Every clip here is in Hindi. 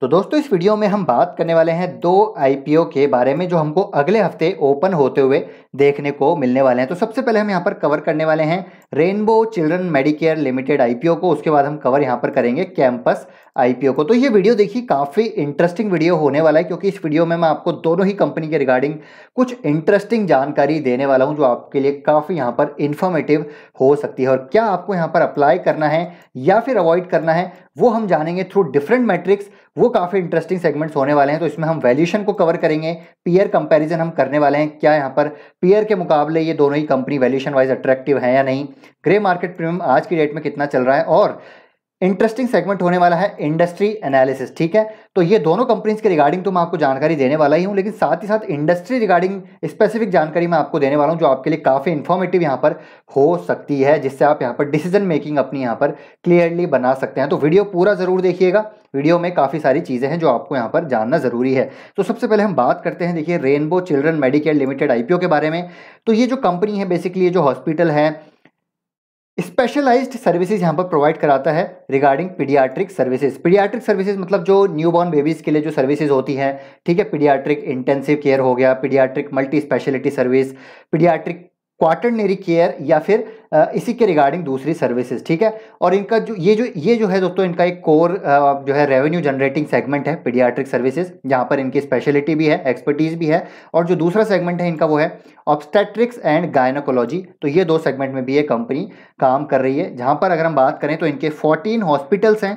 तो दोस्तों इस वीडियो में हम बात करने वाले हैं दो आईपीओ के बारे में जो हमको अगले हफ्ते ओपन होते हुए देखने को मिलने वाले हैं तो सबसे पहले हम यहाँ पर कवर करने वाले हैं rainbow children medicare limited IPO को उसके बाद हम कवर यहाँ पर करेंगे कैंपस आईपीओ को तो ये वीडियो देखिए काफ़ी इंटरेस्टिंग वीडियो होने वाला है क्योंकि इस वीडियो में मैं आपको दोनों ही कंपनी के रिगार्डिंग कुछ इंटरेस्टिंग जानकारी देने वाला हूँ जो आपके लिए काफ़ी यहाँ पर इन्फॉर्मेटिव हो सकती है और क्या आपको यहाँ पर अप्लाई करना है या फिर अवॉइड करना है वो हम जानेंगे थ्रू डिफरेंट मैट्रिक्स वो काफ़ी इंटरेस्टिंग सेगमेंट्स होने वाले हैं तो इसमें हम वैल्यूशन को कवर करेंगे पीयर कंपैरिजन हम करने वाले हैं क्या यहाँ पर पीयर के मुकाबले ये दोनों ही कंपनी वैल्यूशन वाइज अट्रैक्टिव है या नहीं ग्रे मार्केट प्रीमियम आज की डेट में कितना चल रहा है और इंटरेस्टिंग सेगमेंट होने वाला है इंडस्ट्री एनालिसिस ठीक है तो ये दोनों कंपनीज के रिगार्डिंग तो मैं आपको जानकारी देने वाला ही हूँ लेकिन साथ ही साथ इंडस्ट्री रिगार्डिंग स्पेसिफिक जानकारी मैं आपको देने वाला हूँ जो आपके लिए काफ़ी इन्फॉर्मेटिव यहाँ पर हो सकती है जिससे आप यहाँ पर डिसीजन मेकिंग अपनी यहाँ पर क्लियरली बना सकते हैं तो वीडियो पूरा ज़रूर देखिएगा वीडियो में काफ़ी सारी चीज़ें हैं जो आपको यहाँ पर जानना ज़रूरी है तो सबसे पहले हम बात करते हैं देखिए rainbow children medicare limited IPO के बारे में तो ये जो कंपनी है बेसिकली ये जो हॉस्पिटल है स्पेशलाइज्ड सर्विसेज यहाँ पर प्रोवाइड कराता है regarding paediatric services paediatric services मतलब जो न्यू बॉर्न बेबीज़ के लिए जो सर्विसेज होती हैं ठीक है पीडियाट्रिक इंटेंसिव केयर हो गया paediatric multi specialty service paediatric quaternary care या फिर इसी के रिगार्डिंग दूसरी सर्विसेज ठीक है और इनका जो ये जो ये जो है दोस्तों इनका एक कोर जो है रेवेन्यू जनरेटिंग सेगमेंट है पीडियाट्रिक सर्विसेज जहाँ पर इनकी स्पेशलिटी भी है एक्सपर्टीज भी है और जो दूसरा सेगमेंट है इनका वो है ऑब्स्टेट्रिक्स एंड गायनोकोलॉजी तो ये दो सेगमेंट में भी ये कंपनी काम कर रही है जहाँ पर अगर हम बात करें तो इनके फोर्टीन हॉस्पिटल्स हैं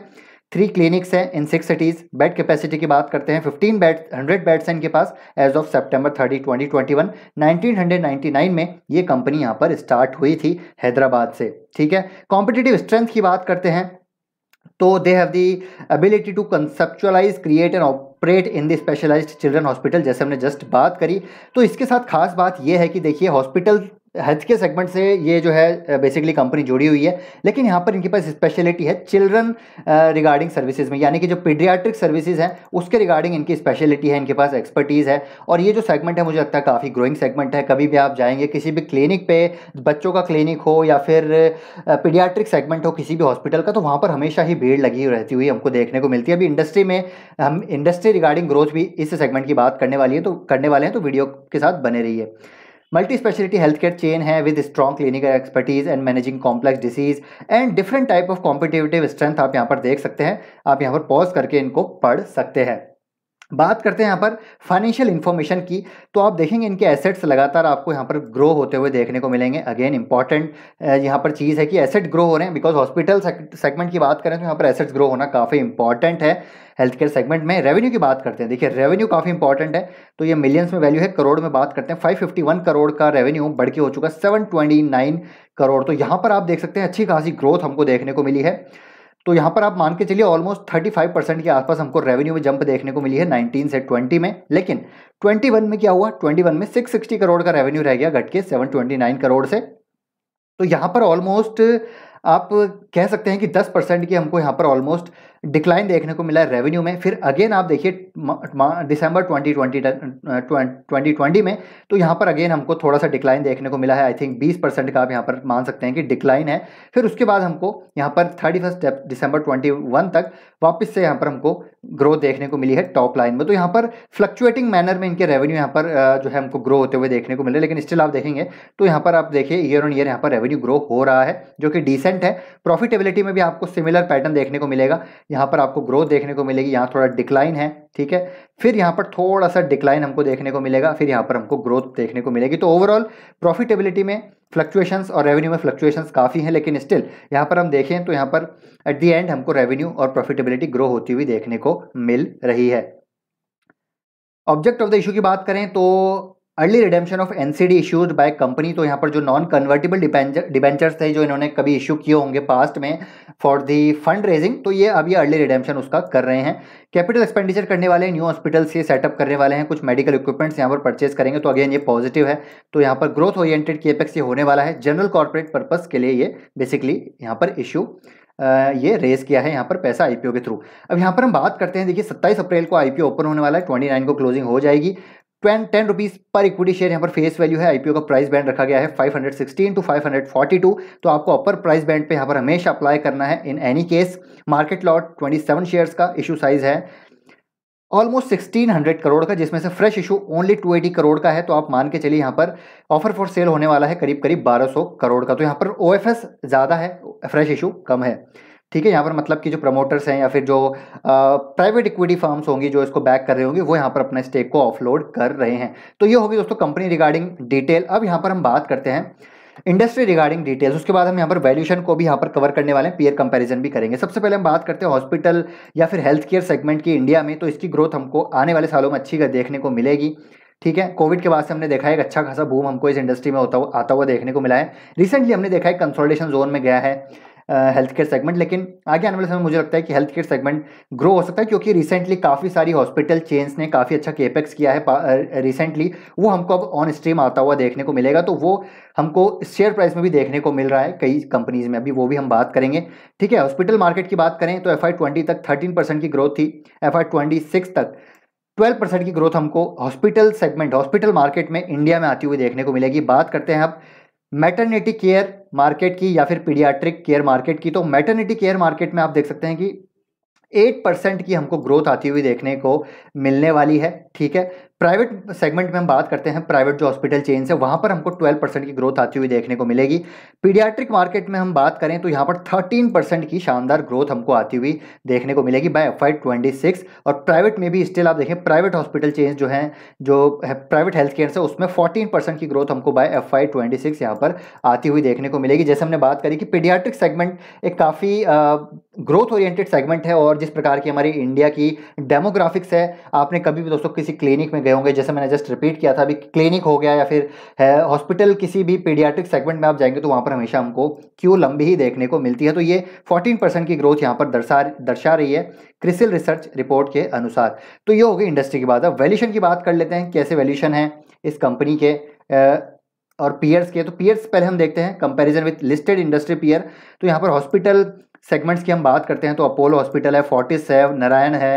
थ्री क्लिनिक्स हैं in six cities bed capacity की बात करते हैं फिफ्टीन बेड हंड्रेड बेड्स हैं इनके पास as of September thirty twenty twenty one nineteen hundred ninety nine में ये कंपनी यहाँ पर स्टार्ट हुई थी हैदराबाद से ठीक है कॉम्पिटिटिव स्ट्रेंथ की बात करते हैं तो they have the ability to conceptualise create and operate in the specialised children hospital जैसे हमने जस्ट बात करी तो इसके साथ खास बात यह है कि देखिए हॉस्पिटल हेल्थ के सेगमेंट से ये जो है बेसिकली कंपनी जुड़ी हुई है लेकिन यहाँ पर इनके पास स्पेशलिटी है चिल्ड्रन रिगार्डिंग सर्विसेज में यानी कि जो पीडियाट्रिक सर्विसेज हैं उसके रिगार्डिंग इनकी स्पेशलिटी है इनके पास एक्सपर्टीज़ है और ये जो सेगमेंट है मुझे लगता है काफ़ी ग्रोइंग सेगमेंट है कभी भी आप जाएंगे किसी भी क्लिनिक पे बच्चों का क्लिनिक हो या फिर पीडियाट्रिक सेगमेंट हो किसी भी हॉस्पिटल का तो वहाँ पर हमेशा ही भीड़ लगी रहती हुई हमको देखने को मिलती है अभी इंडस्ट्री में हम इंडस्ट्री रिगार्डिंग ग्रोथ भी इस सेगमेंट की बात करने वाली है तो करने वाले हैं तो वीडियो के साथ बने है multi specialty health care chain है with strong clinical expertise and managing complex disease and different type of competitive strength आप यहाँ पर देख सकते हैं आप यहाँ पर पॉज करके इनको पढ़ सकते हैं बात करते हैं यहाँ पर फाइनेंशियल इन्फॉर्मेशन की तो आप देखेंगे इनके एसेट्स लगातार आपको यहाँ पर ग्रो होते हुए देखने को मिलेंगे अगेन इंपॉर्टेंट यहाँ पर चीज़ है कि एसेट ग्रो हो रहे हैं बिकॉज हॉस्पिटल सेगमेंट की बात करें तो यहाँ पर एसेट्स ग्रो होना काफ़ी इंपॉर्टेंट है हेल्थ केयर सेगमेंट में रेवेन्यू की बात करते हैं देखिए रेवेन्यू काफ़ी इंपॉर्टेंट है तो ये मिलियंस में वैल्यू है करोड़ में बात करते हैं फाइव करोड़ का रेवेन्यू बढ़ के हो चुका है करोड़ तो यहाँ पर आप देख सकते हैं अच्छी खासी ग्रोथ हमको देखने को मिली है तो यहाँ पर आप मान के चलिए ऑलमोस्ट 35 परसेंट के आसपास हमको रेवेन्यू में जंप देखने को मिली है 19 से 20 में लेकिन 21 में क्या हुआ 21 में 660 करोड़ का रेवेन्यू रह गया घट के 729 करोड़ से तो यहाँ पर ऑलमोस्ट आप कह सकते हैं कि 10 परसेंट की हमको यहाँ पर ऑलमोस्ट डिक्लाइन देखने को मिला रेवेन्यू में फिर अगेन आप देखिए दिसंबर 2020 2020 में तो यहाँ पर अगेन हमको थोड़ा सा डिक्लाइन देखने को मिला है आई थिंक 20 परसेंट का आप यहाँ पर मान सकते हैं कि डिक्लाइन है फिर उसके बाद हमको यहाँ पर थर्टी फर्स्ट दिसंबर 21 तक वापस से यहाँ पर हमको ग्रोथ देखने को मिली है टॉप लाइन में तो यहाँ पर फ्लक्चुएटिंग मैनर में इनके रेवेन्यू यहाँ पर uh, जो है हमको ग्रो होते हुए देखने को मिले लेकिन स्टिल आप देखेंगे तो यहाँ पर आप देखिए ईयर ऑन ईयर यहाँ पर रेवेन्यू ग्रो हो रहा है जो कि डिसेंट है प्रॉफिटेबिलिटी में भी आपको सिमिलर पैटर्न देखने को मिलेगा यहाँ पर आपको ग्रोथ देखने को मिलेगी यहाँ थोड़ा डिक्लाइन है ठीक है फिर यहाँ पर थोड़ा सा डिक्लाइन हमको देखने को मिलेगा फिर यहाँ पर हमको ग्रोथ देखने को मिलेगी तो ओवरऑल प्रॉफिटेबिलिटी में फ्लक्चुएशंस और रेवेन्यू में फ्लक्चुएशंस काफ़ी हैं लेकिन स्टिल यहाँ पर हम देखें तो यहाँ पर एट दी एंड हमको रेवेन्यू और प्रॉफिटेबिलिटी ग्रो होती हुई देखने को मिल रही है ऑब्जेक्ट ऑफ द इशू की बात करें तो early redemption of N C D issues by company तो यहाँ पर जो नॉन कन्वर्टेबल डिबेंचर्स थे जो इन्होंने कभी इशू किए होंगे पास्ट में फॉर दी फंड रेजिंग तो ये अभी अर्ली रिडेम्पशन उसका कर रहे हैं कैपिटल एक्सपेंडिचर करने वाले न्यू हॉस्पिटल्स ये सेटअप करने वाले हैं कुछ मेडिकल इक्विपमेंट्स यहाँ पर परचेज करेंगे तो अगेन ये पॉजिटिव है तो यहाँ पर ग्रोथ ओरिएंटेड केपेक्स ये होने वाला है जनरल कॉर्पोरेट पर्पज़ के लिए ये बेसिकली यहाँ पर इशू ये रेस किया है यहाँ पर पैसा आईपीओ के थ्रू अब यहाँ पर हम बात करते हैं देखिए 27 अप्रैल को आईपीओ ओपन होने वाला है 29 को क्लोजिंग हो जाएगी टेन टेन रुपीज़ पर इक्विटी शेयर यहाँ पर फेस वैल्यू है आईपीओ का प्राइस बैंड रखा गया है 516 टू 542 तो आपको अपर प्राइस बैंड पे यहाँ पर हमेशा अप्लाई करना है in any case market lot 27 shares का इशू साइज है ऑलमोस्ट 1600 करोड़ का जिसमें से फ्रेश इशू ओनली 280 करोड़ का है तो आप मान के चलिए यहाँ पर ऑफर फॉर सेल होने वाला है करीब करीब बारह करोड़ का तो यहाँ पर ओ ज़्यादा है फ्रेश इशू कम है ठीक है यहाँ पर मतलब कि जो प्रमोटर्स हैं या फिर जो प्राइवेट इक्विटी फर्म्स होंगी जो इसको बैक कर रहे होंगे वो यहाँ पर अपने स्टेक को ऑफलोड कर रहे हैं तो ये होगी दोस्तों कंपनी रिगार्डिंग डिटेल अब यहाँ पर हम बात करते हैं इंडस्ट्री रिगार्डिंग डिटेल्स उसके बाद हम यहाँ पर वैल्यूशन को भी यहाँ पर कवर करने वाले हैं पीयर कंपैरिजन भी करेंगे सबसे पहले हम बात करते हैं हॉस्पिटल या फिर हेल्थ केयर सेगमेंट की इंडिया में तो इसकी ग्रोथ हमको आने वाले सालों में अच्छी देखने को मिलेगी ठीक है कोविड के बाद से हमने देखा है एक अच्छा खासा बूम हमको इस इंडस्ट्री में होता हुआ आता हुआ देखने को मिला है रिसेंटली हमने देखा है कंसोल्टेशन जोन में गया है हेल्थ केयर सेगमेंट लेकिन आगे आने वाले समय मुझे लगता है कि हेल्थ केयर सेगमेंट ग्रो हो सकता है क्योंकि रिसेंटली काफ़ी सारी हॉस्पिटल चेन्स ने काफ़ी अच्छा केपेक्स किया है रिसेंटली वो हमको अब ऑन स्ट्रीम आता हुआ देखने को मिलेगा तो वो हमको शेयर प्राइस में भी देखने को मिल रहा है कई कंपनीज में अभी वो भी हम बात करेंगे ठीक है हॉस्पिटल मार्केट की बात करें तो एफ आई तक थर्टीन परसेंट की ग्रोथ थी एफ आई तक 12 परसेंट की ग्रोथ हमको हॉस्पिटल सेगमेंट हॉस्पिटल मार्केट में इंडिया में आती हुई देखने को मिलेगी बात करते हैं अब मैटर्निटी केयर मार्केट की या फिर पीडियाट्रिक केयर मार्केट की तो मैटर्निटी केयर मार्केट में आप देख सकते हैं कि एट परसेंट की हमको ग्रोथ आती हुई देखने को मिलने वाली है ठीक है प्राइवेट सेगमेंट में हम बात करते हैं प्राइवेट जो हॉस्पिटल चेन्स है वहाँ पर हमको 12 परसेंट की ग्रोथ आती हुई देखने को मिलेगी पीडियाट्रिक मार्केट में हम बात करें तो यहाँ पर 13 परसेंट की शानदार ग्रोथ हमको आती हुई देखने को मिलेगी बाय एफ आई और प्राइवेट में भी स्टिल आप देखें प्राइवेट हॉस्पिटल चेन्स जो हैं जो है प्राइवेट हेल्थ केयर है उसमें फोर्टीन की ग्रोथ हमको बाय एफ आई पर आती हुई देखने को मिलेगी जैसे हमने बात करी कि पीडियाट्रिक सेगमेंट एक काफ़ी ग्रोथ ओरिएंटेड सेगमेंट है और जिस प्रकार की हमारी इंडिया की डेमोग्राफिक्स है आपने कभी भी दोस्तों किसी क्लिनिक में में गए होंगे जैसे मैंने जस्ट रिपीट किया था अभी क्लिनिक हो गया या फिर हॉस्पिटल किसी भी पीडियाट्रिक सेगमेंट में आप जाएंगे तो वहाँ पर हमेशा हमको क्यू लंबी ही देखने को मिलती है तो ये 14 परसेंट की ग्रोथ यहाँ पर दर्शा दर्शा रही है क्रिसिल रिसर्च रिपोर्ट के अनुसार तो ये होगी इंडस्ट्री की बात अब वैल्यूशन की बात कर लेते हैं कैसे वैल्यूशन है इस कंपनी के और पीयर्स के तो पीयर्स पहले हम देखते हैं comparison with listed industry peer तो यहाँ पर हॉस्पिटल सेगमेंट्स की हम बात करते हैं तो अपोलो हॉस्पिटल है फोर्टिस है नारायण है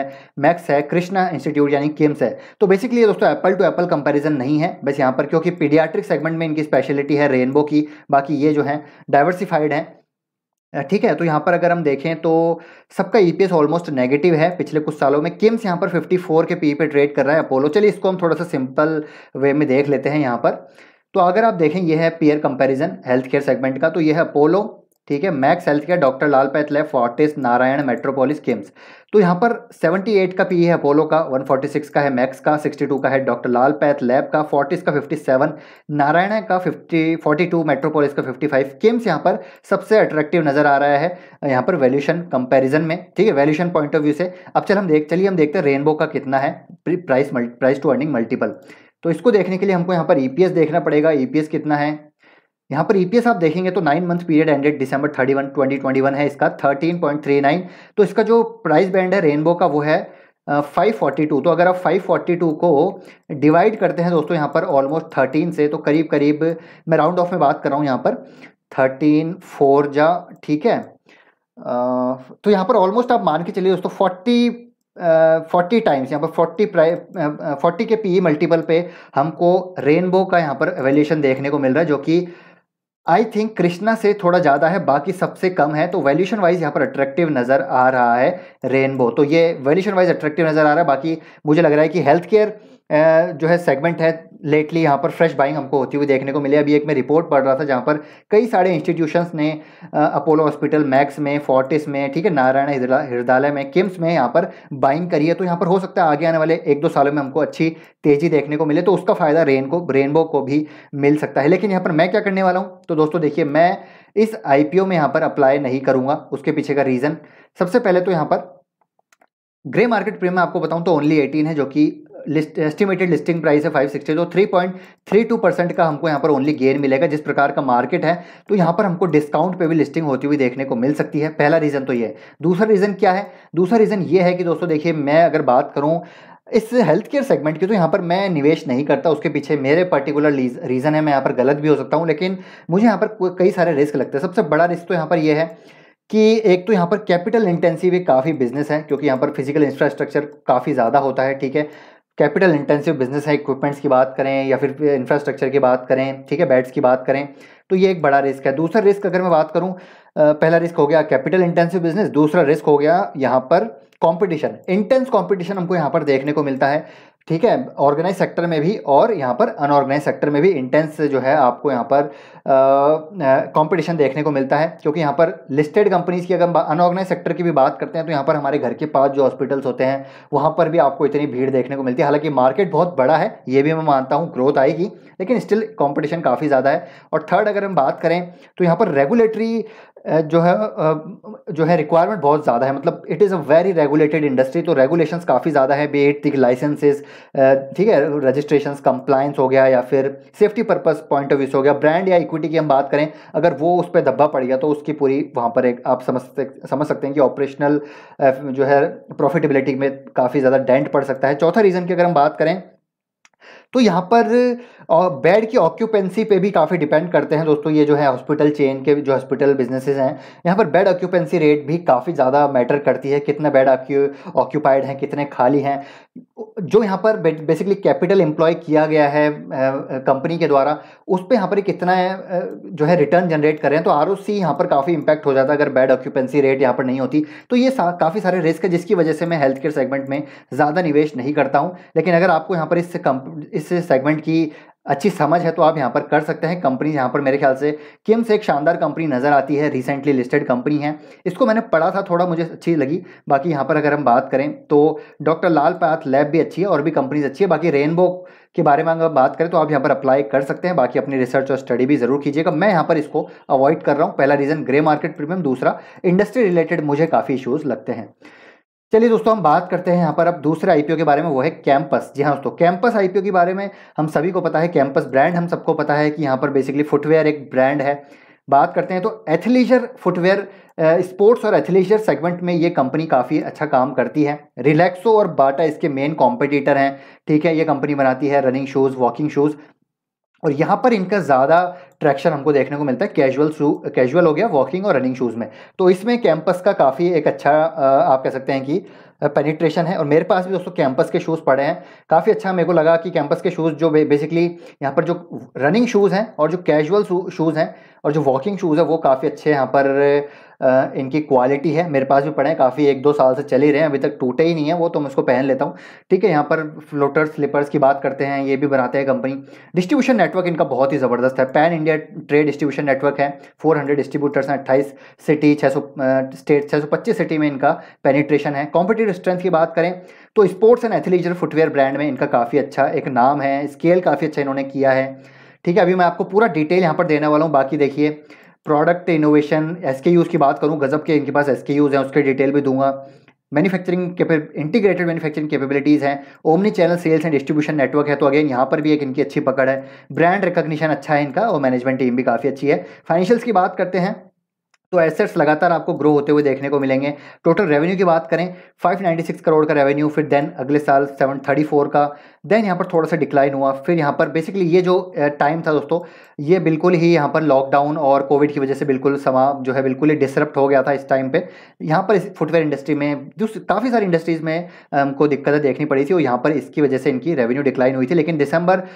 मैक्स है कृष्णा इंस्टीट्यूट यानी किम्स है तो बेसिकली ये दोस्तों एप्पल टू एप्पल कंपैरिजन नहीं है बस यहाँ पर क्योंकि पीडियाट्रिक सेगमेंट में इनकी स्पेशलिटी है रेनबो की बाकी ये जो है डाइवर्सिफाइड है ठीक है तो यहाँ पर अगर हम देखें तो सबका ई ऑलमोस्ट नेगेटिव है पिछले कुछ सालों में किम्स यहाँ पर फिफ्टी के पी e पे ट्रेड कर रहा है अपोलो चलिए इसको हम थोड़ा सा सिंपल वे में देख लेते हैं यहाँ पर तो अगर आप देखें यह है peer comparison health care segment का तो यह है अपोलो ठीक है Max health care doctor Lal lab Fortis Narayana Metropolis KIMS तो यहाँ पर 78 का पी e है अपोलो का 146 का है मैक्स का 62 का है डॉक्टर लाल पैथ लैब का फोर्टिस का 57 नारायण का 50 42 मेट्रोपोलिस का 55 किम्स यहाँ पर सबसे अट्रैक्टिव नज़र आ रहा है यहाँ पर वैल्यूशन कंपैरिजन में ठीक है वैल्यूशन पॉइंट ऑफ व्यू से अब चल हम देख चलिए हम देखते हैं रेनबो का कितना है price price to earning multiple तो इसको देखने के लिए हमको यहाँ पर ई e देखना पड़ेगा ई e कितना है यहाँ पर ईपीएस e आप देखेंगे तो nine month period ended December thirty one twenty twenty one है इसका थर्टीन पॉइंट थ्री नाइन तो इसका जो प्राइस बैंड है रेनबो का वो है फाइव फोर्टी टू तो अगर आप फाइव फोर्टी टू को डिवाइड करते हैं दोस्तों यहाँ पर ऑलमोस्ट थर्टीन से तो करीब करीब मैं राउंड ऑफ में बात कर रहा हूँ यहाँ पर थर्टीन फोर जा ठीक है आ, तो यहाँ पर ऑलमोस्ट आप मान के चलिए दोस्तों फोर्टी फोर्टी टाइम्स यहाँ पर फोर्टी प्राइ फोर्टी के पी मल्टीपल e पे हमको रेनबो का यहाँ पर एवेल्यूशन देखने को मिल रहा है जो कि आई थिंक कृष्णा से थोड़ा ज़्यादा है बाकी सबसे कम है तो वैल्यूशन वाइज यहाँ पर अट्रैक्टिव नज़र आ रहा है रेनबो तो ये वैल्यूशन वाइज अट्रैक्टिव नज़र आ रहा है बाकी मुझे लग रहा है कि हेल्थ केयर जो है सेगमेंट है लेटली यहाँ पर फ्रेश बाइंग हमको होती हुई देखने को मिली अभी एक मैं रिपोर्ट पढ़ रहा था जहाँ पर कई सारे इंस्टीट्यूशंस ने अपोलो हॉस्पिटल मैक्स में फोर्टिस में ठीक है नारायण हृदयालय में किम्स में यहाँ पर बाइंग करी है तो यहाँ पर हो सकता है आगे आने वाले एक दो सालों में हमको अच्छी तेज़ी देखने को मिले तो उसका फ़ायदा रेन को रेनबो को भी मिल सकता है लेकिन यहाँ पर मैं क्या करने वाला हूँ तो दोस्तों देखिए मैं इस आई में यहाँ पर अप्लाई नहीं करूँगा उसके पीछे का रीज़न सबसे पहले तो यहाँ पर ग्रे मार्केट प्रीमियम आपको बताऊं तो ओनली 18 है जो कि लिस्ट एस्टिमेटेड लिस्टिंग प्राइस है फाइव सिक्सटी तो three point three two percent का हमको यहाँ पर ओनली गेन मिलेगा जिस प्रकार का मार्केट है तो यहाँ पर हमको डिस्काउंट पे भी लिस्टिंग होती हुई देखने को मिल सकती है पहला रीज़न तो ये दूसरा रीज़न क्या है दूसरा रीज़न ये है कि दोस्तों देखिए मैं अगर बात करूँ इस हेल्थ केयर सेगमेंट की तो यहाँ पर मैं निवेश नहीं करता उसके पीछे मेरे पर्टिकुलर रीज़न है मैं यहाँ पर गलत भी हो सकता हूँ लेकिन मुझे यहाँ पर कई सारे रिस्क लगते हैं सबसे बड़ा रिस्क तो यहाँ पर यह है कि एक तो यहाँ पर कैपिटल इंटेंसिव एक काफ़ी बिजनेस है क्योंकि यहाँ पर फिजिकल इंफ्रास्ट्रक्चर काफ़ी ज़्यादा होता है ठीक है कैपिटल इंटेंसिव बिजनेस है इक्विपमेंट्स की बात करें या फिर इंफ्रास्ट्रक्चर की बात करें ठीक है बैट्स की बात करें तो ये एक बड़ा रिस्क है दूसरा रिस्क अगर मैं बात करूं पहला रिस्क हो गया कैपिटल इंटेंसिव बिजनेस दूसरा रिस्क हो गया यहाँ पर कंपटीशन इंटेंस कंपटीशन हमको यहाँ पर देखने को मिलता है ठीक है ऑर्गेनाइज सेक्टर में भी और यहाँ पर अनऑर्गेनाइज सेक्टर में भी इंटेंस जो है आपको यहाँ पर कंपटीशन देखने को मिलता है क्योंकि यहाँ पर लिस्टेड कंपनीज की अगर अनऑर्गेनाइज सेक्टर की भी बात करते हैं तो यहाँ पर हमारे घर के पास जो हॉस्पिटल्स होते हैं वहाँ पर भी आपको इतनी भीड़ देखने को मिलती है हालांकि मार्केट बहुत बड़ा है ये भी मैं मानता हूँ ग्रोथ आएगी लेकिन स्टिल कॉम्पिटिशन काफ़ी ज़्यादा है और थर्ड अगर हम बात करें तो यहाँ पर रेगुलेटरी जो है जो है रिक्वायरमेंट बहुत ज़्यादा है मतलब it is a very regulated industry तो रेगुलेशंस काफ़ी ज़्यादा है बी एट लाइसेंसेज ठीक है रजिस्ट्रेशन कंप्लाइंस हो गया या फिर safety purpose point of view हो गया ब्रांड या इक्विटी की हम बात करें अगर वो उस पर धब्बा पड़ गया तो उसकी पूरी वहाँ पर एक आप समझ समझ सकते हैं कि ऑपरेशनल जो है प्रॉफिटेबिलिटी में काफ़ी ज़्यादा डेंट पड़ सकता है चौथा रीज़न की अगर हम बात करें तो यहाँ पर बेड की ऑक्यूपेंसी पे भी काफ़ी डिपेंड करते हैं दोस्तों ये जो है हॉस्पिटल चेन के जो हॉस्पिटल बिजनेसेस हैं यहाँ पर बेड ऑक्यूपेंसी रेट भी काफ़ी ज़्यादा मैटर करती है कितने बेड आपकी ऑक्यूपाइड हैं कितने खाली हैं जो यहाँ पर बेसिकली कैपिटल एम्प्लॉय किया गया है कंपनी के द्वारा उस पर यहाँ पर कितना है जो है रिटर्न जनरेट कर रहे हैं तो आर ओ सी यहाँ पर काफ़ी इम्पैक्ट हो जाता है अगर बैड ऑक्यूपेंसी रेट यहाँ पर नहीं होती तो ये सा, काफ़ी सारे रिस्क है जिसकी वजह से मैं हेल्थ केयर सेगमेंट में ज़्यादा निवेश नहीं करता हूँ लेकिन अगर आपको यहाँ पर इस इस सेगमेंट की अच्छी समझ है तो आप यहाँ पर कर सकते हैं कंपनी यहाँ पर मेरे ख्याल से किम्स एक शानदार कंपनी नज़र आती है रिसेंटली लिस्टेड कंपनी है इसको मैंने पढ़ा था थोड़ा मुझे अच्छी लगी बाकी यहाँ पर अगर हम बात करें तो डॉक्टर लाल पाथ लैब भी अच्छी है और भी कंपनीज अच्छी है बाकी रेनबो के बारे में अगर बात करें तो आप यहाँ पर अप्लाई कर सकते हैं बाकी अपनी रिसर्च और स्टडी भी ज़रूर कीजिएगा मैं यहाँ पर इसको अवॉइड कर रहा हूँ पहला रीज़न ग्रे मार्केट प्रीमियम दूसरा इंडस्ट्री रिलेटेड मुझे काफ़ी इशूज़ लगते हैं चलिए दोस्तों हम बात करते हैं यहाँ पर अब दूसरे आईपीओ के बारे में वो है कैंपस जी हाँ दोस्तों कैंपस आईपीओ के बारे में हम सभी को पता है कैंपस ब्रांड हम सबको पता है कि यहाँ पर बेसिकली फुटवेयर एक ब्रांड है बात करते हैं तो एथलीजर फुटवेयर स्पोर्ट्स और एथलीजर सेगमेंट में ये कंपनी काफ़ी अच्छा काम करती है रिलैक्सो और बाटा इसके मेन कॉम्पिटिटर हैं ठीक है ये कंपनी बनाती है रनिंग शूज़ वॉकिंग शूज़ और यहाँ पर इनका ज़्यादा ट्रैक्शन हमको देखने को मिलता है कैजुअल शू कैजुअल हो गया वॉकिंग और रनिंग शूज़ में तो इसमें कैंपस का काफ़ी एक अच्छा आप कह सकते हैं कि पेनिट्रेशन है और मेरे पास भी दोस्तों कैंपस के शूज़ पड़े हैं काफ़ी अच्छा मेरे को लगा कि कैंपस के शूज़ जो बेसिकली यहाँ पर जो रनिंग शूज़ हैं और जो कैजुअल शूज़ हैं और जो वॉकिंग शूज़ है वो काफ़ी अच्छे यहाँ पर इनकी क्वालिटी है मेरे पास भी पड़े हैं काफ़ी एक दो साल से चले रहे हैं अभी तक टूटे ही नहीं है वो तो मैं उसको पहन लेता हूँ ठीक है यहाँ पर फ्लोटर्स स्लीपर्स की बात करते हैं ये भी बनाते हैं कंपनी डिस्ट्रीब्यूशन नेटवर्क इनका बहुत ही ज़बरदस्त है pan India trade distribution network है फोर हंड्रेड डिस्ट्रीब्यूटर्स हैं अट्ठाईस सिटी छः सौ स्टेट छः सौ पच्चीस सिटी में इनका पेनिट्रेशन है कॉम्पिटिटिव स्ट्रेंथ की बात करें तो sports and athleisure footwear brand में इनका काफ़ी अच्छा एक नाम है स्केल काफ़ी अच्छा इन्होंने किया है ठीक है अभी मैं आपको पूरा डिटेल यहाँ पर देने वाला हूँ बाकी देखिए प्रोडक्ट इनोवेशन एस के यूज़ की बात करूँ गज़ब के इनके पास एस के हैं उसके डिटेल भी दूंगा मैन्युफैक्चरिंग इंटीग्रेटेड मैन्युफैक्चरिंग कैपेबिलिटीज़ हैं omni channel sales and distribution network है तो अगेन यहाँ पर भी एक इनकी अच्छी पकड़ है ब्रांड रिकग्निशन अच्छा है इनका और मैनेजमेंट टीम भी काफ़ी अच्छी है फाइनेंशियल्स की बात करते हैं तो एसेट्स लगातार आपको ग्रो होते हुए देखने को मिलेंगे टोटल रेवेन्यू की बात करें 596 करोड़ का रेवेन्यू फिर देन अगले साल 734 का देन यहाँ पर थोड़ा सा डिक्लाइन हुआ फिर यहाँ पर बेसिकली ये जो टाइम था दोस्तों ये बिल्कुल ही यहाँ पर लॉकडाउन और कोविड की वजह से बिल्कुल समा जो है बिल्कुल ही डिसरप्ट हो गया था इस टाइम पर यहाँ पर इस फुटवेयर इंडस्ट्री में जो काफ़ी सारी इंडस्ट्रीज़ में हमको दिक्कतें देखनी पड़ी थी और यहाँ पर इसकी वजह से इनकी रेवेन्यू डिक्लाइन हुई थी लेकिन दिसंबर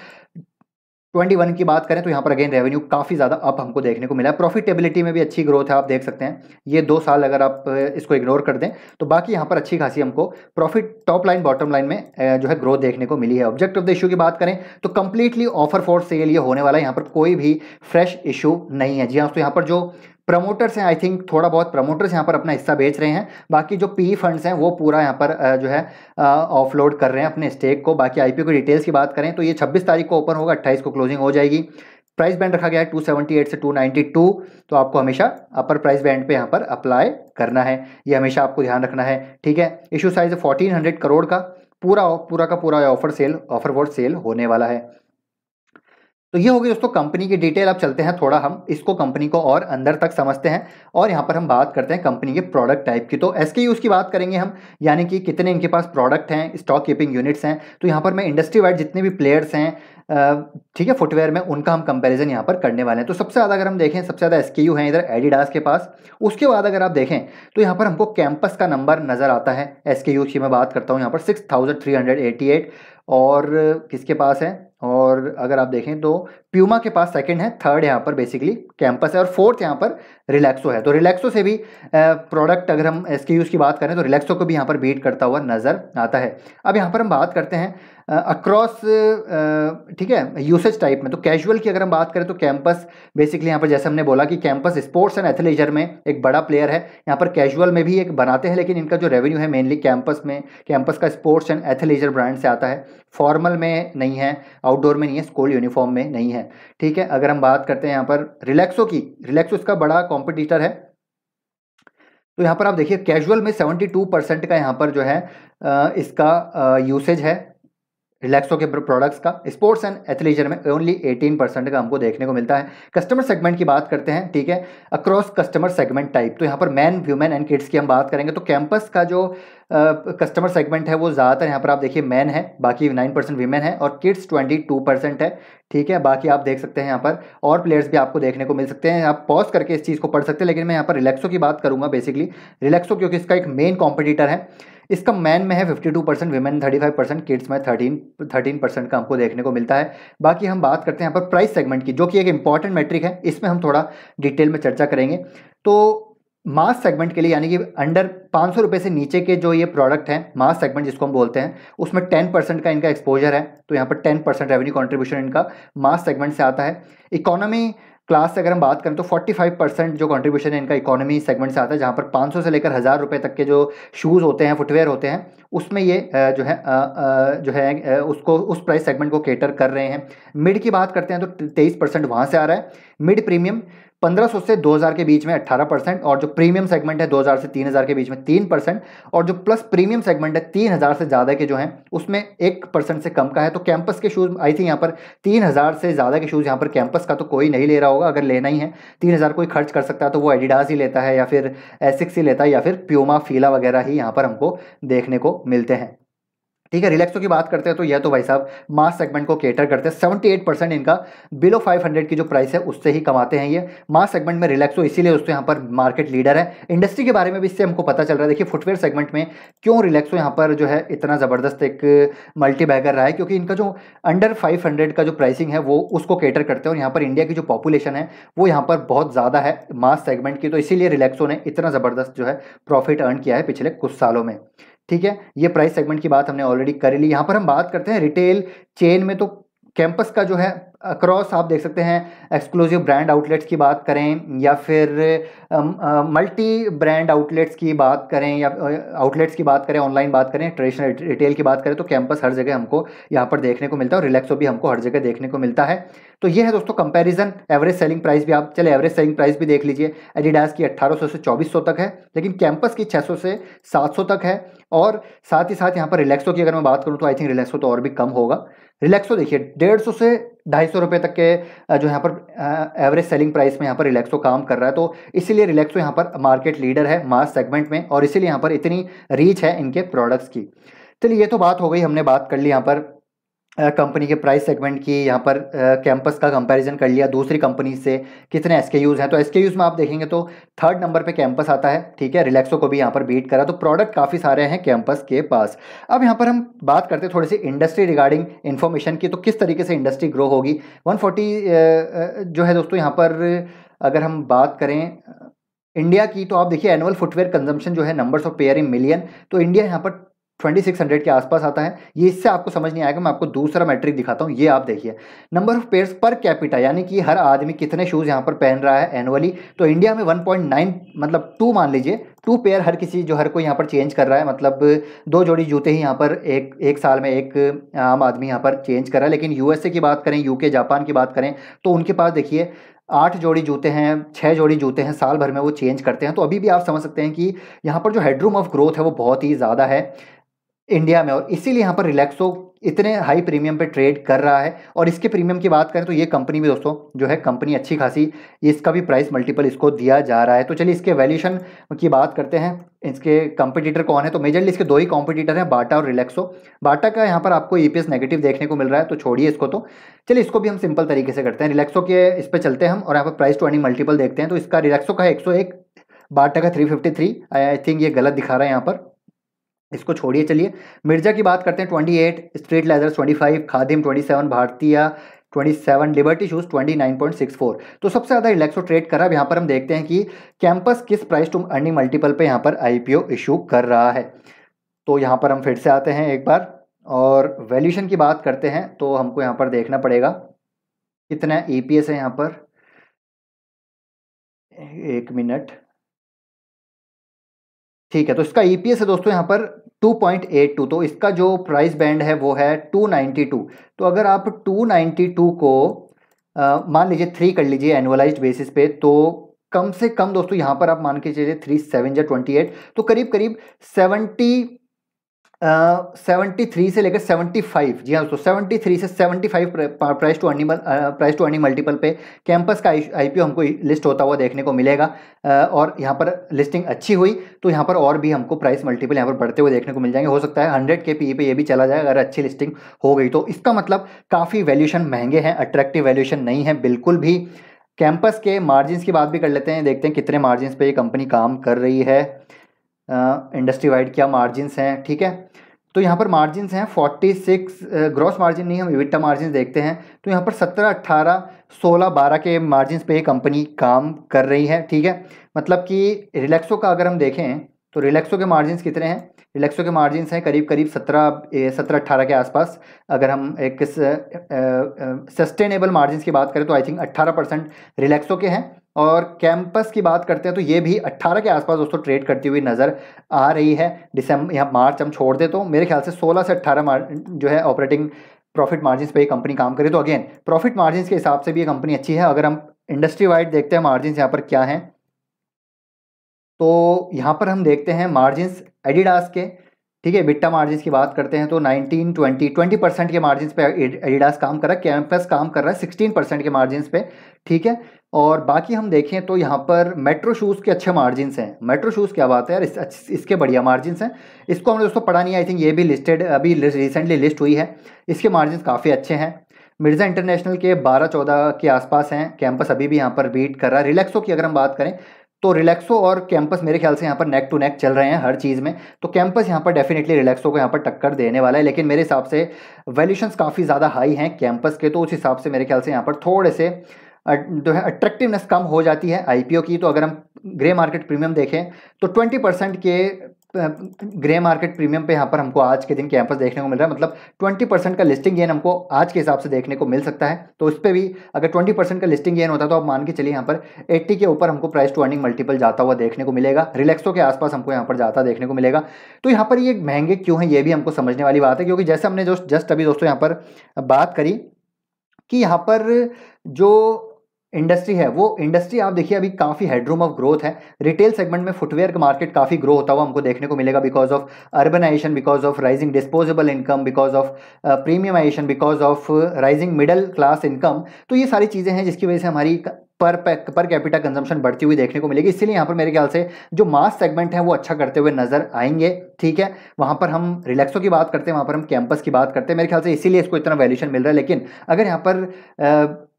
21 की बात करें तो यहाँ पर अगेन रेवेन्यू काफ़ी ज़्यादा अप हमको देखने को मिला है प्रॉफिटेबिलिटी में भी अच्छी ग्रोथ है आप देख सकते हैं ये दो साल अगर आप इसको इग्नोर कर दें तो बाकी यहाँ पर अच्छी खासी हमको profit top line bottom line में जो है ग्रोथ देखने को मिली है ऑब्जेक्ट ऑफ द इशू की बात करें तो कंप्लीटली ऑफर फॉर सेल ये होने वाला है यहाँ पर कोई भी फ्रेश इशू नहीं है जी हाँ तो यहाँ पर जो प्रमोटर्स हैं आई थिंक थोड़ा बहुत प्रमोटर्स यहाँ पर अपना हिस्सा बेच रहे हैं बाकी जो पी फंड्स e हैं वो पूरा यहाँ पर जो है ऑफलोड कर रहे हैं अपने स्टेक को बाकी आईपीओ की डिटेल्स की बात करें तो ये 26 तारीख को ओपन होगा 28 को क्लोजिंग हो जाएगी प्राइस बैंड रखा गया है 278 से 292 तो आपको हमेशा अपर प्राइस बैंड पे यहाँ पर अप्लाई करना है ये हमेशा आपको ध्यान रखना है ठीक है इशू साइज फोर्टीन करोड़ का पूरा पूरा का पूरा offer sale offer vote sale होने वाला है तो ये हो गई दोस्तों कंपनी की डिटेल अब चलते हैं थोड़ा हम इसको कंपनी को और अंदर तक समझते हैं और यहाँ पर हम बात करते हैं कंपनी के प्रोडक्ट टाइप की तो एस के की बात करेंगे हम यानी कि कितने इनके पास प्रोडक्ट हैं स्टॉक कीपिंग यूनिट्स हैं तो यहाँ पर मैं इंडस्ट्री वाइड जितने भी प्लेयर्स हैं ठीक है फुटवेयर में उनका हम कंपैरिजन यहाँ पर करने वाले हैं तो सबसे ज़्यादा अगर हम देखें सबसे ज़्यादा एस के हैं इधर एडिडास के पास उसके बाद अगर आप देखें तो यहाँ पर हमको कैंपस का नंबर नज़र आता है एस की मैं बात करता हूँ यहाँ पर सिक्स और किसके पास है और अगर आप देखें तो प्यूमा के पास सेकंड है थर्ड यहाँ पर बेसिकली कैंपस है और फोर्थ यहाँ पर रिलैक्सो है तो रिलैक्सो से भी प्रोडक्ट अगर हम एस की बात करें तो रिलैक्सो को भी यहाँ पर बीट करता हुआ नज़र आता है अब यहाँ पर हम बात करते हैं अक्रॉस ठीक है यूसेज टाइप में तो कैजुअल की अगर हम बात करें तो कैंपस बेसिकली यहाँ पर जैसे हमने बोला कि कैंपस स्पोर्ट्स एंड एथलेजर में एक बड़ा प्लेयर है यहाँ पर कैजुअल में भी एक बनाते हैं लेकिन इनका जो रेवेन्यू है मेनली कैंपस में कैंपस का स्पोर्ट्स एंड एथलेजर ब्रांड से आता है फॉर्मल में नहीं है आउटडोर में नहीं है स्कूल यूनिफॉर्म में नहीं है हैं ठीक है अगर हम बात करते हैं यहाँ पर रिलैक्सो की रिलैक्सो इसका बड़ा कॉम्पिटिटर है तो यहाँ पर आप देखिए कैजुअल में सेवेंटी टू परसेंट का यहाँ पर जो है इसका यूसेज है रिलैक्सो के प्रोडक्ट्स का स्पोर्ट्स एंड एथलीजर में ओनली 18 परसेंट का हमको देखने को मिलता है कस्टमर सेगमेंट की बात करते हैं ठीक है अक्रॉस कस्टमर सेगमेंट टाइप तो यहाँ पर मैन व्यूमेन एंड किड्स की हम बात करेंगे तो कैंपस का जो कस्टमर सेगमेंट है वो ज़्यादातर यहाँ पर आप देखिए मैन है बाकी नाइन परसेंट वीमेन है और किड्स ट्वेंटी टू परसेंट है ठीक है बाकी आप देख सकते हैं यहाँ पर और प्लेयर्स भी आपको देखने को मिल सकते हैं आप पॉज करके इस चीज़ को पढ़ सकते हैं लेकिन मैं यहाँ पर रिलैक्सो की बात करूँगा बेसिकली रिलैक्सो क्योंकि इसका एक मेन कॉम्पिटिटर है इसका मैन में है 52 percent women five percent kids में 13 13 परसेंट का हमको देखने को मिलता है बाकी हम बात करते हैं यहाँ पर प्राइस सेगमेंट की जो कि एक इंपॉर्टेंट मैट्रिक है इसमें हम थोड़ा डिटेल में चर्चा करेंगे तो मास सेगमेंट के लिए यानी कि अंडर पाँच सौ से नीचे के जो ये प्रोडक्ट हैं मास सेगमेंट जिसको हम बोलते हैं उसमें टेन परसेंट का इनका एक्सपोजर है तो यहाँ पर टेन परसेंट रेवेन्यू कॉन्ट्रीब्यूशन इनका मास सेगमेंट से आता है इकोनॉमी क्लास से अगर हम बात करें तो 45 परसेंट जो कंट्रीब्यूशन है इनका इकोनॉमी सेगमेंट से आता है जहाँ पर 500 से लेकर हज़ार रुपये तक के जो शूज़ होते हैं फुटवेयर होते हैं उसमें ये जो है जो है उसको उस प्राइस सेगमेंट को केटर कर रहे हैं मिड की बात करते हैं तो तेईस परसेंट वहाँ से आ रहा है मिड प्रीमियम पंद्रह से 2000 के बीच में 18 परसेंट और जो प्रीमियम सेगमेंट है 2000 से 3000 के बीच में 3 परसेंट और जो प्लस प्रीमियम सेगमेंट है 3000 से ज़्यादा के जो हैं उसमें एक परसेंट से कम का है तो कैंपस के शूज़ आई थिंक यहाँ पर 3000 से ज़्यादा के शूज़ यहाँ पर कैंपस का तो कोई नहीं ले रहा होगा अगर लेना ही है हज़ार कोई खर्च कर सकता है तो वो एडिडास ही लेता है या फिर एसिक्स ही लेता है या फिर प्योमा फीला वगैरह ही यहाँ पर हमको देखने को मिलते हैं ठीक है रिलैक्सो की बात करते हैं तो यह तो भाई साहब मास सेगमेंट को केटर करते हैं सेवेंटी एट परसेंट इनका बिलो फाइव हंड्रेड की जो प्राइस है उससे ही कमाते हैं ये मास सेगमेंट में रिलैक्सो इसीलिए दोस्तों यहाँ पर मार्केट लीडर है इंडस्ट्री के बारे में भी इससे हमको पता चल रहा है देखिए फुटवेयर सेगमेंट में क्यों रिलैक्सो यहाँ पर जो है इतना ज़बरदस्त एक मल्टी बैगर रहा है क्योंकि इनका जो अंडर फाइव का जो प्राइसिंग है वो उसको केटर करते हैं और यहाँ पर इंडिया की जो पॉपुलेशन है वो यहाँ पर बहुत ज़्यादा है मास सेगमेंट की तो इसीलिए रिलैक्सो ने इतना ज़बरदस्त जो है प्रॉफिट अर्न किया है पिछले कुछ सालों में ठीक है ये प्राइस सेगमेंट की बात हमने ऑलरेडी कर ली यहाँ पर हम बात करते हैं रिटेल चेन में तो कैंपस का जो है अक्रॉस आप देख सकते हैं एक्सक्लूसिव ब्रांड आउटलेट्स की बात करें या फिर मल्टी ब्रांड आउटलेट्स की बात करें या आउटलेट्स की बात करें ऑनलाइन बात करें ट्रेडिशनल रिटेल की बात करें तो कैंपस हर जगह हमको यहाँ पर देखने को मिलता है और रिलैक्सो भी हमको हर जगह देखने को मिलता है तो ये है दोस्तों कंपैरिजन एवरेज सेलिंग प्राइस भी आप चले एवरेज सेलिंग प्राइस भी देख लीजिए एडिडास की 1800 से 2400 तक है लेकिन कैंपस की 600 से 700 तक है और साथ ही साथ यहाँ पर रिलैक्सो की अगर मैं बात करूँ तो आई थिंक रिलैक्सो तो और भी कम होगा रिलैक्सो देखिए डेढ़ सौ से ढाई सौ रुपये तक के जो यहाँ पर एवरेज सेलिंग प्राइस में यहाँ पर रिलैक्सो काम कर रहा है तो इसीलिए रिलैक्सो यहाँ पर मार्केट लीडर है मास सेगमेंट में और इसीलिए यहाँ पर इतनी रीच है इनके प्रोडक्ट्स की चलिए ये तो बात हो गई हमने बात कर ली यहाँ पर कंपनी के प्राइस सेगमेंट की यहाँ पर कैंपस का कंपैरिजन कर लिया दूसरी कंपनी से कितने एस हैं तो एस में आप देखेंगे तो थर्ड नंबर पे कैंपस आता है ठीक है रिलैक्सो को भी यहाँ पर बीट करा तो प्रोडक्ट काफ़ी सारे हैं कैंपस के पास अब यहाँ पर हम बात करते हैं थोड़ी सी इंडस्ट्री रिगार्डिंग इन्फॉर्मेशन की तो किस तरीके से इंडस्ट्री ग्रो होगी वन जो है दोस्तों यहाँ पर अगर हम बात करें इंडिया की तो आप देखिए एनुअल फुटवेयर कंजम्पशन जो है numbers of pair in million तो इंडिया यहाँ पर ट्वेंटी सिक्स हंड्रेड के आसपास आता है ये इससे आपको समझ नहीं आएगा मैं आपको दूसरा मैट्रिक दिखाता हूँ ये आप देखिए number of pairs per capita यानी कि हर आदमी कितने शूज़ यहाँ पर पहन रहा है एनुअली तो इंडिया में 1.9 मतलब टू मान लीजिए टू पेयर हर किसी जो हर कोई यहाँ पर चेंज कर रहा है मतलब दो जोड़ी जूते ही यहाँ पर एक एक साल में एक आम आदमी यहाँ पर चेंज कर रहा है लेकिन यू की बात करें यूके जापान की बात करें तो उनके पास देखिए आठ जोड़ी जूते हैं छः जोड़ी जूते हैं साल भर में वो चेंज करते हैं तो अभी भी आप समझ सकते हैं कि यहाँ पर जो हेडरूम ऑफ ग्रोथ है वो बहुत ही ज़्यादा है इंडिया में और इसीलिए यहाँ पर रिलैक्सो इतने हाई प्रीमियम पे ट्रेड कर रहा है और इसके प्रीमियम की बात करें तो ये कंपनी भी दोस्तों जो है कंपनी अच्छी खासी इसका भी प्राइस मल्टीपल इसको दिया जा रहा है तो चलिए इसके वैल्यूशन की बात करते हैं इसके कंपटीटर कौन है तो मेजरली इसके दो ही कंपटीटर हैं बाटा और रिलैक्सो बाटा का यहाँ पर आपको ई नेगेटिव देखने को मिल रहा है तो छोड़िए इसको तो चलिए इसको भी हम सिंपल तरीके से करते हैं रिलैक्सो के इस पर चलते हैं हम और यहाँ पर प्राइस टू अर्निंग मल्टीपल देखते हैं तो इसका रिलैक्सो का है एक बाटा का three fifty three I think ये गलत दिखा रहा है यहाँ पर इसको छोड़िए चलिए मिर्जा की बात करते हैं twenty eight street leisures twenty five Khadim twenty seven भारतीय twenty seven Liberty shoes twenty nine point six four तो सबसे ज़्यादा रिलैक्सो ट्रेड कर रहा है यहाँ पर हम देखते हैं कि कैंपस किस प्राइस टू अर्निंग मल्टीपल पे यहाँ पर आईपीओ इशू कर रहा है तो यहाँ पर हम फिर से आते हैं एक बार और वैल्यूशन की बात करते हैं तो हमको यहाँ पर देखना पड़ेगा कितना ई e है यहाँ पर एक मिनट ठीक है तो इसका ईपीएस e है दोस्तों यहाँ पर 2.82 तो इसका जो प्राइस बैंड है वो है 292 तो अगर आप 292 को मान लीजिए थ्री कर लीजिए एनुअलाइज्ड बेसिस पे तो कम से कम दोस्तों यहाँ पर आप मान के चलिए थ्री सेवन या ट्वेंटी एट तो करीब करीब सेवेंटी सेवेंटी थ्री से लेकर सेवेंटी फाइव जी हाँ दोस्तों सेवेंटी थ्री से seventy five price to earning price to earning multiple पे कैंपस का आई पी हमको लिस्ट होता हुआ देखने को मिलेगा uh, और यहाँ पर लिस्टिंग अच्छी हुई तो यहाँ पर और भी हमको प्राइस मल्टीपल यहाँ पर बढ़ते हुए देखने को मिल जाएंगे हो सकता है हंड्रेड के पी पे ये भी चला जाए अगर अच्छी लिस्टिंग हो गई तो इसका मतलब काफ़ी वैल्यूशन महंगे हैं अट्रैक्टिव वैल्यूशन नहीं है बिल्कुल भी कैंपस के मार्जिन की बात भी कर लेते हैं देखते हैं कितने मार्जिन पर ये कंपनी काम कर रही है इंडस्ट्री वाइड क्या मार्जिनस हैं ठीक है तो यहाँ पर मार्जिनस हैं फोर्टी सिक्स ग्रॉस मार्जिन नहीं हम इविटा मार्जिन देखते हैं तो यहाँ पर सत्रह अट्ठारह सोलह बारह के मार्जिन पे ये कंपनी काम कर रही है ठीक है मतलब कि रिलैक्सो का अगर हम देखें तो रिलैक्सो के मार्जिन कितने हैं रिलैक्सो के मार्जिन हैं करीब करीब सत्रह सत्रह अट्ठारह के आसपास अगर हम एक सस्टेनेबल मार्जिन की बात करें तो आई थिंक अट्ठारह परसेंट रिलैक्सो के हैं और कैंपस की बात करते हैं तो ये भी 18 के आसपास दोस्तों ट्रेड करती हुई नज़र आ रही है दिसंबर यहाँ मार्च हम छोड़ दे तो मेरे ख्याल से 16 से 18 मार्च जो है ऑपरेटिंग प्रॉफिट मार्जिन पे ये कंपनी काम करे तो अगेन प्रॉफिट मार्जिन के हिसाब से भी ये कंपनी अच्छी है अगर हम इंडस्ट्री वाइड देखते हैं मार्जिन यहाँ पर क्या है तो यहाँ पर हम देखते हैं मार्जिन एडिडास के ठीक है बिट्टा मार्जिन की बात करते हैं तो 19, 20, 20 परसेंट के मार्जिन पे एडिडास काम कर रहा है कैंपस काम कर रहा है 16 परसेंट के मार्जिन पे ठीक है और बाकी हम देखें तो यहाँ पर मेट्रो शूज़ के अच्छे मार्जिन हैं मेट्रो शूज़ क्या बात है यार इस, इसके बढ़िया मार्जिन हैं इसको हमने दोस्तों पढ़ा नहीं आई थिंक ये भी लिस्टेड अभी रिसेंटली लिस्ट हुई है इसके मार्जिन काफ़ी अच्छे हैं मिर्ज़ा इंटरनेशनल के बारह चौदह के आसपास हैं कैंपस अभी भी यहाँ पर बीट कर रहा है रिलैक्सो की अगर हम बात करें तो रिलैक्सो और कैंपस मेरे ख्याल से यहाँ पर नेक टू नेक चल रहे हैं हर चीज़ में तो कैंपस यहाँ पर डेफिनेटली रिलैक्सो को यहाँ पर टक्कर देने वाला है लेकिन मेरे हिसाब से वैल्यूशंस काफ़ी ज़्यादा हाई हैं कैंपस के तो उस हिसाब से मेरे ख्याल से यहाँ पर थोड़े से जो है अट्रैक्टिवनेस कम हो जाती है आईपीओ की तो अगर हम ग्रे मार्केट प्रीमियम देखें तो ट्वेंटी परसेंट के ग्रे मार्केट प्रीमियम पे यहाँ पर हमको आज के दिन कैंपस देखने को मिल रहा है मतलब ट्वेंटी परसेंट का लिस्टिंग गेन हमको आज के हिसाब से देखने को मिल सकता है तो उस पर भी अगर ट्वेंटी परसेंट का लिस्टिंग गेन होता तो आप मान के चलिए यहाँ पर एट्टी के ऊपर हमको प्राइस टू अर्निंग मल्टीपल जाता हुआ देखने को मिलेगा रिलेक्सो के आसपास हमको यहाँ पर जाता देखने को मिलेगा तो यहाँ पर ये महंगे क्यों हैं ये भी हमको समझने वाली बात है क्योंकि जैसे हमने जो जस्ट अभी दोस्तों यहाँ पर बात करी कि यहाँ पर जो इंडस्ट्री है वो इंडस्ट्री आप देखिए अभी काफ़ी हेडरूम ऑफ ग्रोथ है रिटेल सेगमेंट में फुटवेयर का मार्केट काफ़ी ग्रो होता हुआ हमको देखने को मिलेगा because of urbanisation because of rising disposable income because of premiumisation because of rising middle class income तो ये सारी चीज़ें हैं जिसकी वजह से हमारी पर पर कैपिटा कंजम्पशन बढ़ती हुई देखने को मिलेगी इसीलिए यहाँ पर मेरे ख्याल से जो मास सेगमेंट है वो अच्छा करते हुए नजर आएंगे ठीक है वहाँ पर हम रिलैक्सो की बात करते हैं वहाँ पर हम कैंपस की बात करते हैं मेरे ख्याल से इसीलिए इसको इतना वैल्यूशन मिल रहा है लेकिन अगर यहाँ पर uh,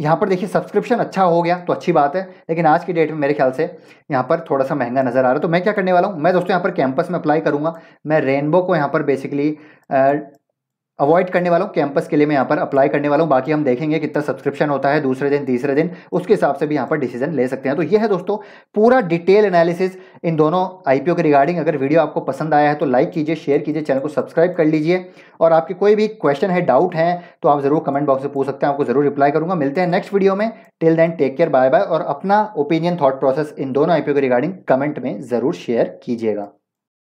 यहाँ पर देखिए सब्सक्रिप्शन अच्छा हो गया तो अच्छी बात है लेकिन आज की डेट में मेरे ख्याल से यहाँ पर थोड़ा सा महंगा नज़र आ रहा है तो मैं क्या करने वाला हूँ मैं दोस्तों यहाँ पर कैंपस में अप्लाई करूँगा मैं रेनबो को यहाँ पर बेसिकली अवॉइड करने वाला हूँ कैंपस के लिए मैं यहाँ पर अप्लाई करने वाला हूँ बाकी हम देखेंगे कितना सब्सक्रिप्शन होता है दूसरे दिन तीसरे दिन उसके हिसाब से भी यहाँ पर डिसीजन ले सकते हैं तो ये है दोस्तों पूरा डिटेल एनालिसिस इन दोनों आईपीओ के रिगार्डिंग अगर वीडियो आपको पसंद आया है तो लाइक कीजिए शेयर कीजिए चैनल को सब्सक्राइब कर लीजिए और आपके कोई भी क्वेश्चन है डाउट है तो आप ज़रूर कमेंट बॉक्स में पूछ सकते हैं आपको ज़रूर रिप्लाई करूंगा मिलते हैं नेक्स्ट वीडियो में till then take care bye bye और अपना ओपिनियन थॉट प्रोसेस इन दोनों आईपीओ के रिगार्डिंग कमेंट में ज़रूर शेयर कीजिएगा